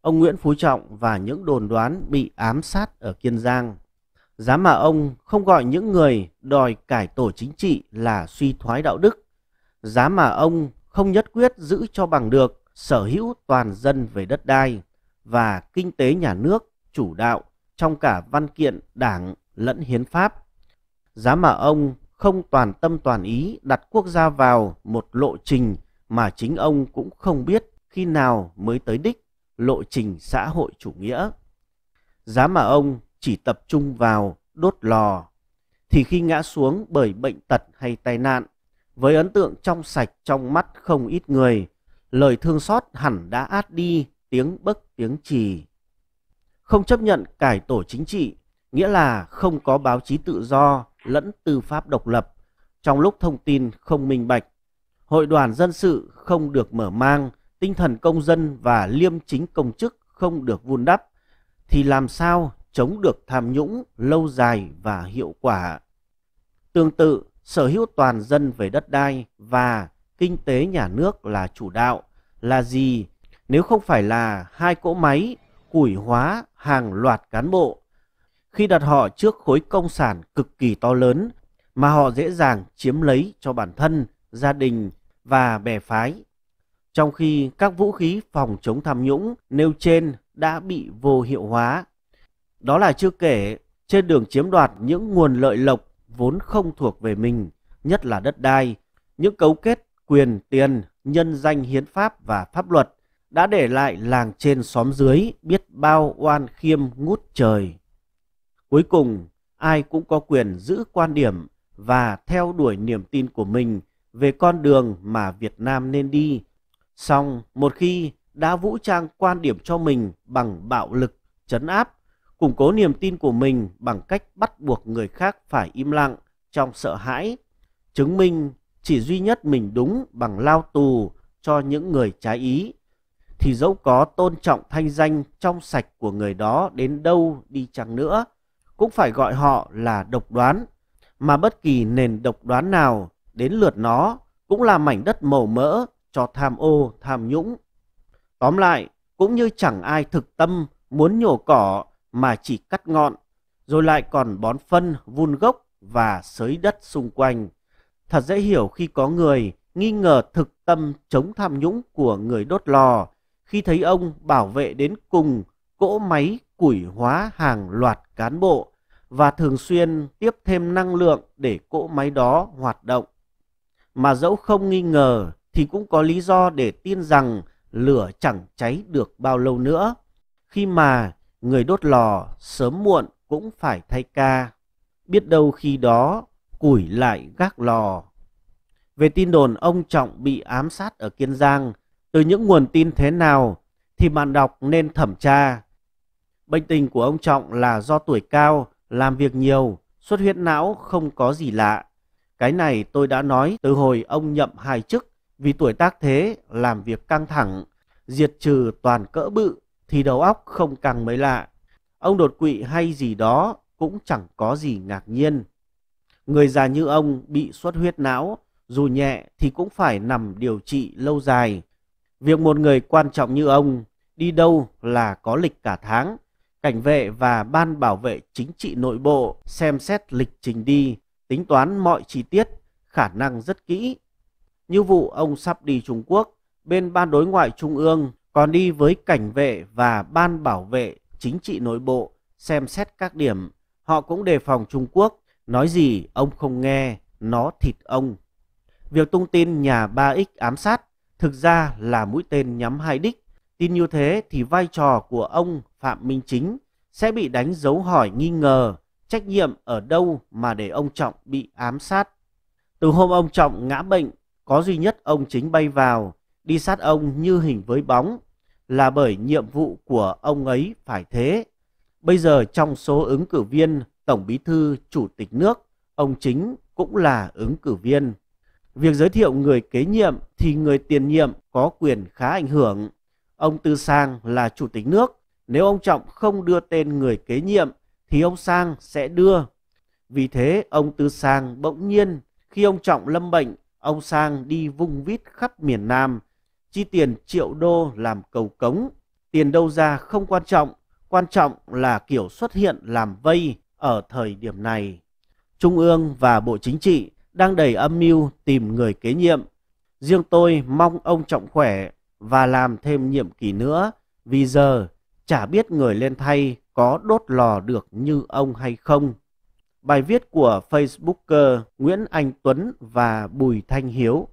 ông Nguyễn Phú Trọng và những đồn đoán bị ám sát ở Kiên Giang. Dám mà ông không gọi những người đòi cải tổ chính trị là suy thoái đạo đức. Dám mà ông không nhất quyết giữ cho bằng được sở hữu toàn dân về đất đai và kinh tế nhà nước chủ đạo trong cả văn kiện đảng lẫn hiến pháp. Dám mà ông không toàn tâm toàn ý đặt quốc gia vào một lộ trình mà chính ông cũng không biết khi nào mới tới đích lộ trình xã hội chủ nghĩa. Giá mà ông chỉ tập trung vào đốt lò, thì khi ngã xuống bởi bệnh tật hay tai nạn, với ấn tượng trong sạch trong mắt không ít người, lời thương xót hẳn đã át đi tiếng bấc tiếng trì. Không chấp nhận cải tổ chính trị, nghĩa là không có báo chí tự do lẫn tư pháp độc lập, trong lúc thông tin không minh bạch, hội đoàn dân sự không được mở mang tinh thần công dân và liêm chính công chức không được vun đắp thì làm sao chống được tham nhũng lâu dài và hiệu quả. Tương tự, sở hữu toàn dân về đất đai và kinh tế nhà nước là chủ đạo là gì nếu không phải là hai cỗ máy củi hóa hàng loạt cán bộ khi đặt họ trước khối công sản cực kỳ to lớn mà họ dễ dàng chiếm lấy cho bản thân, gia đình và bè phái trong khi các vũ khí phòng chống tham nhũng nêu trên đã bị vô hiệu hóa. Đó là chưa kể trên đường chiếm đoạt những nguồn lợi lộc vốn không thuộc về mình, nhất là đất đai, những cấu kết quyền, tiền, nhân danh hiến pháp và pháp luật đã để lại làng trên xóm dưới biết bao oan khiêm ngút trời. Cuối cùng, ai cũng có quyền giữ quan điểm và theo đuổi niềm tin của mình về con đường mà Việt Nam nên đi xong một khi đã vũ trang quan điểm cho mình bằng bạo lực, chấn áp, củng cố niềm tin của mình bằng cách bắt buộc người khác phải im lặng trong sợ hãi, chứng minh chỉ duy nhất mình đúng bằng lao tù cho những người trái ý, thì dẫu có tôn trọng thanh danh trong sạch của người đó đến đâu đi chăng nữa, cũng phải gọi họ là độc đoán, mà bất kỳ nền độc đoán nào đến lượt nó cũng là mảnh đất màu mỡ cho tham ô, tham nhũng. Tóm lại, cũng như chẳng ai thực tâm muốn nhổ cỏ mà chỉ cắt ngọn, rồi lại còn bón phân, vun gốc và sới đất xung quanh. Thật dễ hiểu khi có người nghi ngờ thực tâm chống tham nhũng của người đốt lò, khi thấy ông bảo vệ đến cùng cỗ máy củi hóa hàng loạt cán bộ và thường xuyên tiếp thêm năng lượng để cỗ máy đó hoạt động. Mà dẫu không nghi ngờ, thì cũng có lý do để tin rằng lửa chẳng cháy được bao lâu nữa, khi mà người đốt lò sớm muộn cũng phải thay ca. Biết đâu khi đó củi lại gác lò. Về tin đồn ông Trọng bị ám sát ở Kiên Giang, từ những nguồn tin thế nào thì bạn đọc nên thẩm tra. Bệnh tình của ông Trọng là do tuổi cao, làm việc nhiều, xuất huyết não không có gì lạ. Cái này tôi đã nói từ hồi ông nhậm hai chức vì tuổi tác thế, làm việc căng thẳng, diệt trừ toàn cỡ bự thì đầu óc không căng mới lạ. Ông đột quỵ hay gì đó cũng chẳng có gì ngạc nhiên. Người già như ông bị xuất huyết não, dù nhẹ thì cũng phải nằm điều trị lâu dài. Việc một người quan trọng như ông đi đâu là có lịch cả tháng, cảnh vệ và ban bảo vệ chính trị nội bộ xem xét lịch trình đi, tính toán mọi chi tiết, khả năng rất kỹ như vụ ông sắp đi Trung Quốc, bên Ban Đối ngoại Trung ương còn đi với cảnh vệ và Ban Bảo vệ Chính trị nội bộ xem xét các điểm. Họ cũng đề phòng Trung Quốc, nói gì ông không nghe, nó thịt ông. Việc tung tin nhà 3X ám sát thực ra là mũi tên nhắm hai đích. Tin như thế thì vai trò của ông Phạm Minh Chính sẽ bị đánh dấu hỏi nghi ngờ trách nhiệm ở đâu mà để ông Trọng bị ám sát. Từ hôm ông Trọng ngã bệnh có duy nhất ông chính bay vào, đi sát ông như hình với bóng, là bởi nhiệm vụ của ông ấy phải thế. Bây giờ trong số ứng cử viên Tổng Bí Thư Chủ tịch nước, ông chính cũng là ứng cử viên. Việc giới thiệu người kế nhiệm thì người tiền nhiệm có quyền khá ảnh hưởng. Ông Tư Sang là Chủ tịch nước. Nếu ông Trọng không đưa tên người kế nhiệm thì ông Sang sẽ đưa. Vì thế ông Tư Sang bỗng nhiên khi ông Trọng lâm bệnh ông Sang đi vung vít khắp miền Nam, chi tiền triệu đô làm cầu cống. Tiền đâu ra không quan trọng, quan trọng là kiểu xuất hiện làm vây ở thời điểm này. Trung ương và Bộ Chính trị đang đầy âm mưu tìm người kế nhiệm. Riêng tôi mong ông Trọng khỏe và làm thêm nhiệm kỳ nữa vì giờ chả biết người lên thay có đốt lò được như ông hay không. Bài viết của Facebooker Nguyễn Anh Tuấn và Bùi Thanh Hiếu